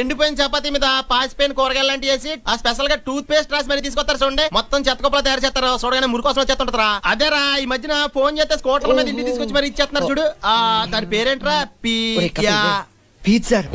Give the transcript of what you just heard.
ఎండిపోయిన చపాతీ మీద పాసిపోయిన కూరగాయలు లాంటి వేసి ఆ స్పెషల్ గా టూత్ పేస్ట్ రాసి మరి తీసుకొస్తారు చూడండి మొత్తం చెత్తకొప్పలు తయారు చేస్తారు చూడగానే మురికోసం వచ్చేస్తుంటారా రా ఈ మధ్యన ఫోన్ చేస్తే స్కోటర్ మీద ఇంటికి తీసుకొచ్చి మరి ఇచ్చేస్తున్నారు చూడు ఆ దాని పేరేంట్రా పీ